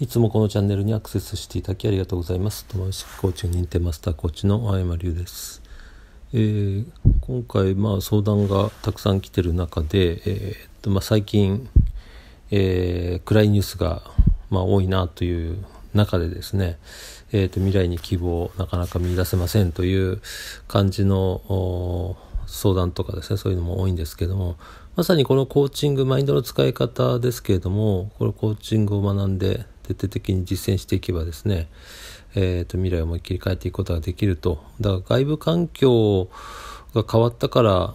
いつもこのチャンネルにアクセスしていただきありがとうございます。友達コーチン認定マスターコーチの青山龍です。えー、今回、まあ、相談がたくさん来てる中で、えー、っとまあ、最近、えー、暗いニュースが、まあ、多いなという中でですね、えーと、未来に希望をなかなか見出せませんという感じの相談とかですねそういうのも多いんですけどもまさにこのコーチングマインドの使い方ですけれどもこれコーチングを学んで徹底的に実践していけばですね、えーと、未来を思いっきり変えていくことができるとだから外部環境が変わったからあ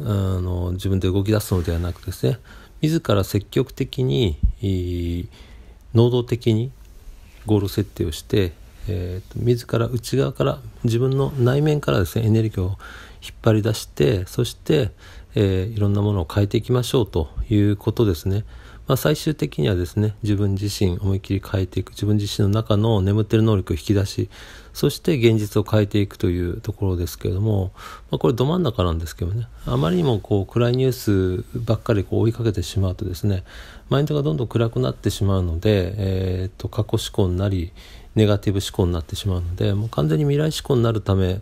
の自分で動き出すのではなくですね自ら積極的に、能動的にゴール設定をして、えーと、と自ら内側から自分の内面からですねエネルギーを引っ張り出してそして、えー、いろんなものを変えていきましょうということですね。まあ、最終的にはですね自分自身思い切り変えていく自分自身の中の眠ってる能力を引き出しそして現実を変えていくというところですけれども、まあ、これど真ん中なんですけどねあまりにもこう暗いニュースばっかりこう追いかけてしまうとですねマインドがどんどん暗くなってしまうので、えー、っと過去思考になりネガティブ思考になってしまうのでもう完全に未来思考になるため、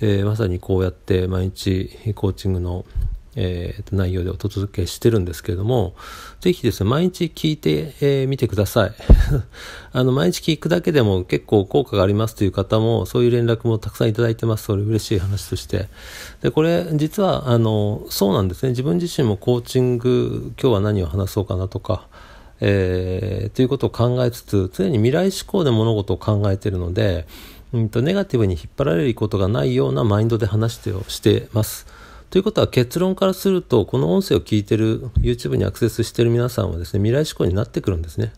えー、まさにこうやって毎日コーチングのえー、内容でお届けしてるんですけれども、ぜひですね、毎日聞いてみ、えー、てください。あの、毎日聞くだけでも結構効果がありますという方も、そういう連絡もたくさんいただいてます。それ嬉しい話として。で、これ、実は、あの、そうなんですね。自分自身もコーチング、今日は何を話そうかなとか、えー、ということを考えつつ、常に未来志向で物事を考えているので、うんと、ネガティブに引っ張られることがないようなマインドで話してをしてます。ということは結論からするとこの音声を聞いてる YouTube にアクセスしている皆さんはですね未来志向になってくるんですね。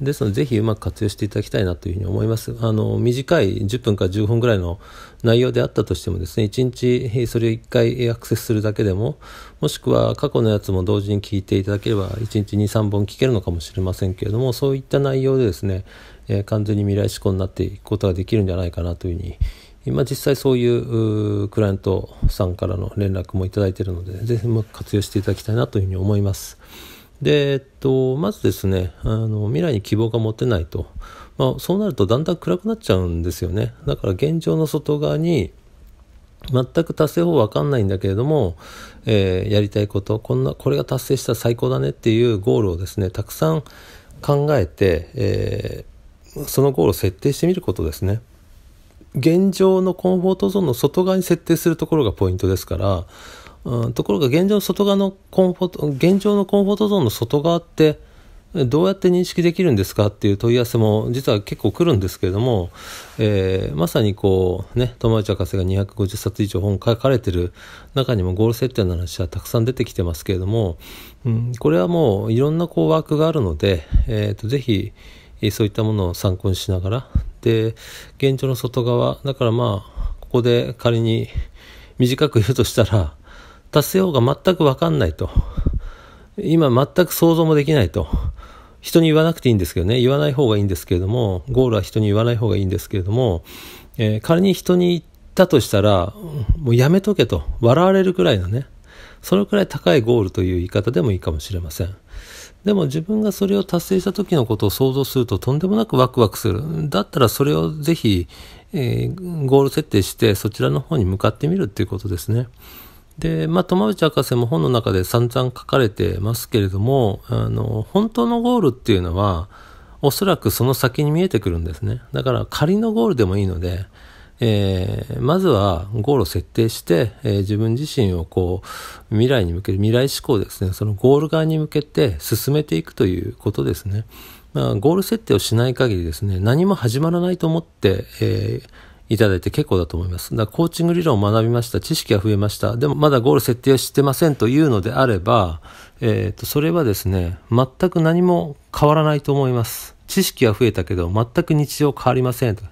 ですので、ぜひうまく活用していただきたいなというふうに思います。あの、短い10分から1 0分ぐらいの内容であったとしてもですね、1日それを1回アクセスするだけでも、もしくは過去のやつも同時に聞いていただければ、1日2、3本聞けるのかもしれませんけれども、そういった内容でですね、えー、完全に未来志向になっていくことができるんじゃないかなというふうに今実際そういうクライアントさんからの連絡もいただいているので、ぜひうまく活用していただきたいなというふうに思います。で、えっと、まずですね、あの未来に希望が持てないと、まあ、そうなるとだんだん暗くなっちゃうんですよね。だから現状の外側に全く達成法わかんないんだけれども、えー、やりたいこと、こんな、これが達成したら最高だねっていうゴールをですね、たくさん考えて、えー、そのゴールを設定してみることですね。現状のコンフォートゾーンの外側に設定するところがポイントですから、うん、ところが現状の外側のコンフォート、現状のコンフォートゾーンの外側って、どうやって認識できるんですかっていう問い合わせも実は結構来るんですけれども、えー、まさにこうね、友達博士が250冊以上本書かれてる中にもゴール設定の話はたくさん出てきてますけれども、うん、これはもういろんなこうワークがあるので、えーと、ぜひそういったものを参考にしながらで、現状の外側、だからまあ、ここで仮に短く言うとしたら、達成法が全くわかんないと。今全く想像もできないと。人に言わなくていいんですけどね、言わない方がいいんですけれども、ゴールは人に言わない方がいいんですけれども、えー、仮に人に言ったとしたら、もうやめとけと、笑われるくらいのね、そのくらい高いゴールという言い方でもいいかもしれません。でも自分がそれを達成した時のことを想像するととんでもなくワクワクする。だったらそれをぜひ、えー、ゴール設定してそちらの方に向かってみるっていうことですね。で、まあ、友内博士も本の中で散々書かれてますけれども、あの、本当のゴールっていうのは、おそらくその先に見えてくるんですね。だから仮のゴールでもいいので、えー、まずはゴールを設定して、えー、自分自身をこう未来に向ける未来志向ですねそのゴール側に向けて進めていくということですね、まあ、ゴール設定をしない限りですね何も始まらないと思って、えーいただいて結構だと思います。だコーチング理論を学びました。知識が増えました。でもまだゴール設定をしてませんというのであれば、えっ、ー、と、それはですね、全く何も変わらないと思います。知識は増えたけど、全く日常変わりませんと。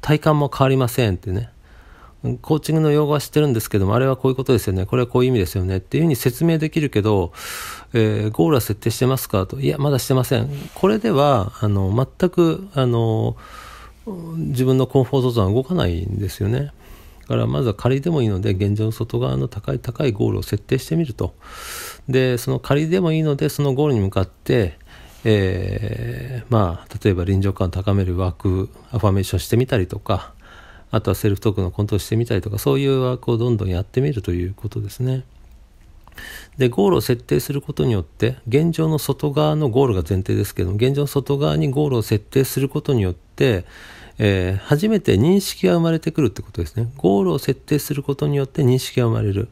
体感も変わりませんってね。コーチングの用語は知ってるんですけども、あれはこういうことですよね、これはこういう意味ですよねっていうふうに説明できるけど、えー、ゴールは設定してますかと、いや、まだしてません。これでは、あの、全く、あの、自分のコンフォートゾーンは動かないんですよね。だからまずは仮でもいいので現状の外側の高い高いゴールを設定してみるとでその仮でもいいのでそのゴールに向かってえー、まあ例えば臨場感を高めるワークアファメーションしてみたりとかあとはセルフトークのコントをしてみたりとかそういうワークをどんどんやってみるということですね。でゴールを設定することによって現状の外側のゴールが前提ですけども現状の外側にゴールを設定することによって、えー、初めて認識が生まれてくるってことですねゴールを設定することによって認識が生まれる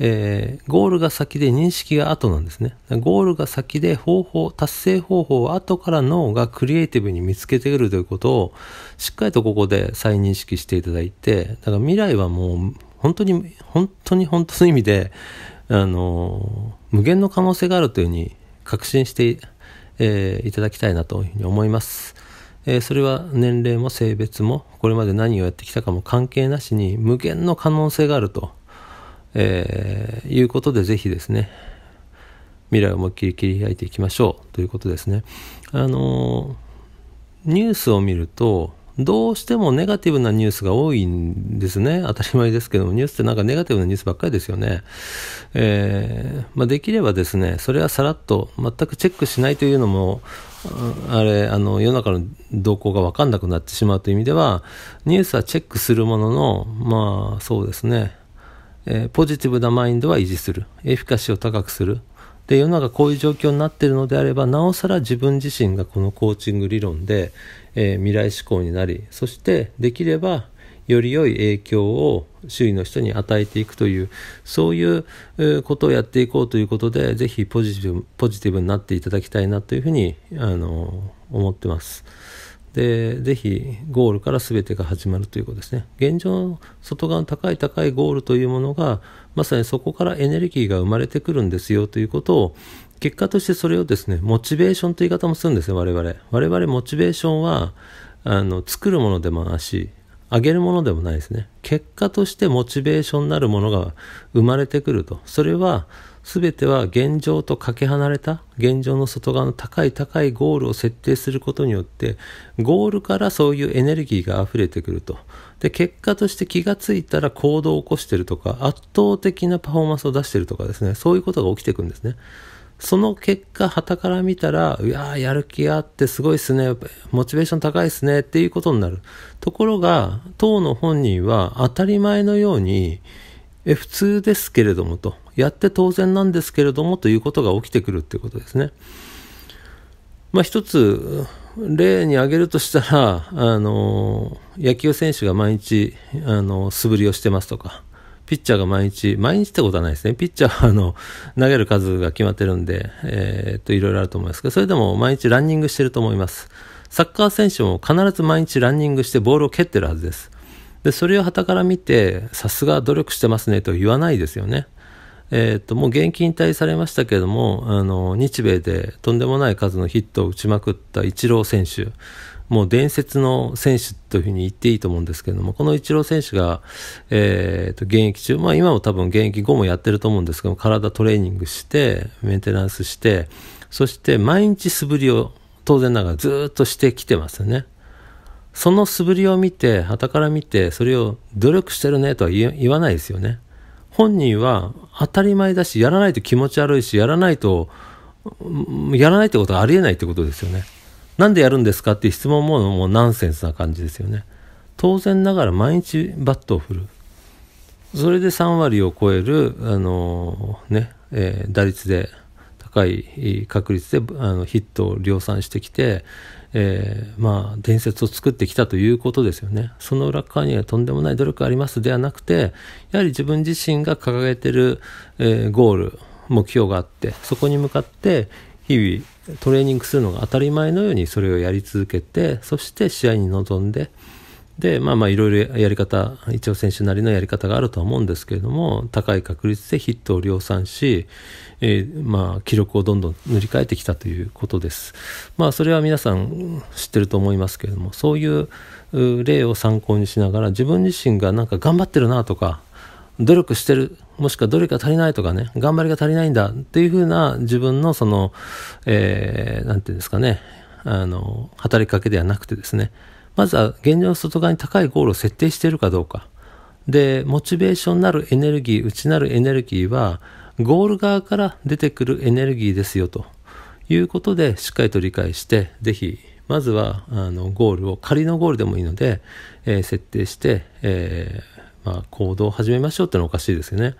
えー、ゴールが先で認識が後なんですね。ゴールが先で方法、達成方法を後から脳がクリエイティブに見つけてくるということを、しっかりとここで再認識していただいて、だから未来はもう、本当に、本当に本当の意味で、あのー、無限の可能性があるというふうに確信して、えー、いただきたいなというふうに思います。えー、それは年齢も性別もこれまで何をやってきたかも関係なしに無限の可能性があると。えー、いうことでぜひですね、未来を思いっきり切り開いていきましょうということですね。あのニュースを見ると、どうしてもネガティブなニュースが多いんですね。当たり前ですけども、ニュースってなんかネガティブなニュースばっかりですよね。えー、まあ、できればですね、それはさらっと全くチェックしないというのも、あれ、あの、世の中の動向がわかんなくなってしまうという意味では、ニュースはチェックするものの、まあ、そうですね。えー、ポジティブなマインドは維持する。エフィカシーを高くする。で、世の中こういう状況になっているのであれば、なおさら自分自身がこのコーチング理論で、えー、未来志向になり、そしてできれば、より良い影響を周囲の人に与えていくという、そういうことをやっていこうということで、ぜひポジティブポジティブになっていただきたいなというふうに、あの、思ってます。で、ぜひゴールから全てが始まるということですね。現状の外側の高い高いゴールというものが、まさにそこからエネルギーが生まれてくるんですよということを、結果としてそれをですね、モチベーションという言い方もするんですね、我々。我々モチベーションは、あの、作るものでもあし、上げるものでもないですね。結果としてモチベーションなるものが生まれてくると。それは、全ては現状とかけ離れた現状の外側の高い高いゴールを設定することによってゴールからそういうエネルギーが溢れてくるとで結果として気がついたら行動を起こしてるとか圧倒的なパフォーマンスを出してるとかですねそういうことが起きてくるんですねその結果、旗から見たら、いやー、やる気あってすごいっすね、モチベーション高いっすねっていうことになる。ところが、当の本人は当たり前のように、え、普通ですけれどもと。やって当然なんですけれどもということが起きてくるっていうことですね。まあ、一つ例に挙げるとしたら、あの野球選手が毎日あの素振りをしてますとか、ピッチャーが毎日、毎日ってことはないですね、ピッチャーはあの投げる数が決まってるんで、えー、っといろいろあると思いますけど、それでも毎日ランニングしてると思います。サッカー選手も必ず毎日ランニングしてボールを蹴ってるはずです。で、それをたから見て、さすが努力してますねと言わないですよね。えーと、もう現役引退されましたけどもあの日米でとんでもない数のヒットを打ちまくったイチロー選手もう伝説の選手というふうに言っていいと思うんですけどもこのイチロー選手が、えーと、現役中、まあ、今も多分現役後もやってると思うんですけど体トレーニングしてメンテナンスしてそして毎日素振りを当然ながらずっとしてきてますよね。その素振りを見て、はたから見て、それを努力してるねとは言わないですよね。本人は当たり前だし、やらないと気持ち悪いし、やらないと、やらないってことはありえないってことですよね。なんでやるんですかって質問ももうナンセンスな感じですよね。当然ながら毎日バットを振る。それで3割を超える、あのー、ね、えー、打率でい確率であのヒットを量産してきて、えー、まあ、伝説を作ってきたということですよね。その裏側にはとんでもない努力がありますではなくて、やはり自分自身が掲げてる、えー、ゴール、目標があって、そこに向かって日々トレーニングするのが当たり前のようにそれをやり続けて、そして試合に臨んで、で、まあまあいろいろやり方、一応選手なりのやり方があるとは思うんですけれども、高い確率でヒットを量産し、えー、まあ記録をどんどん塗り替えてきたということです。まあそれは皆さん知ってると思いますけれども、そういう例を参考にしながら、自分自身がなんか頑張ってるなとか、努力してる、もしくは努力が足りないとかね、頑張りが足りないんだっていうふうな自分のその、えー、なんていうんですかね、あの、働きかけではなくてですね、まずは現状の外側に高いゴールを設定しているかどうか。で、モチベーションなるエネルギー、内なるエネルギーは、ゴール側から出てくるエネルギーですよということで、しっかりと理解して、ぜひ、まずは、あの、ゴールを、仮のゴールでもいいので、えー、設定して、えー、まあ、行動を始めましょうってのはおかしいですよね。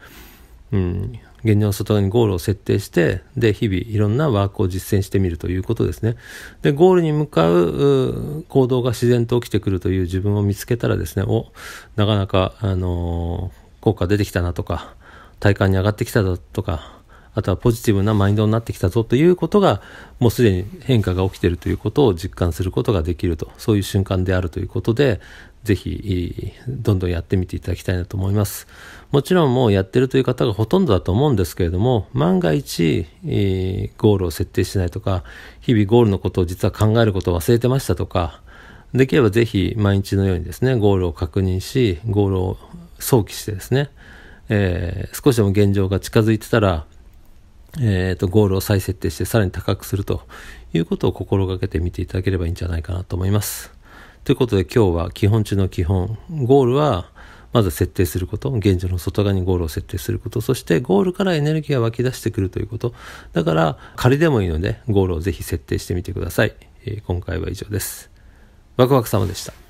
うん。現状の外側にゴールを設定して、で、日々いろんなワークを実践してみるということですね。で、ゴールに向かう行動が自然と起きてくるという自分を見つけたらですね、お、なかなか、あのー、効果出てきたなとか、体感に上がってきたとか、あとはポジティブなマインドになってきたぞということが、もうすでに変化が起きているということを実感することができると、そういう瞬間であるということで、ぜひ、どんどんやってみていただきたいなと思います。もちろんもうやってるという方がほとんどだと思うんですけれども、万が一、ゴールを設定しないとか、日々ゴールのことを実は考えることを忘れてましたとか、できればぜひ毎日のようにですね、ゴールを確認し、ゴールを想起してですね、えー、少しでも現状が近づいてたら、えー、と、ゴールを再設定してさらに高くするということを心がけてみていただければいいんじゃないかなと思います。ということで今日は基本中の基本、ゴールはまず設定すること、現状の外側にゴールを設定すること、そしてゴールからエネルギーが湧き出してくるということ。だから仮でもいいので、ゴールをぜひ設定してみてください。えー、今回は以上です。ワクワク様でした。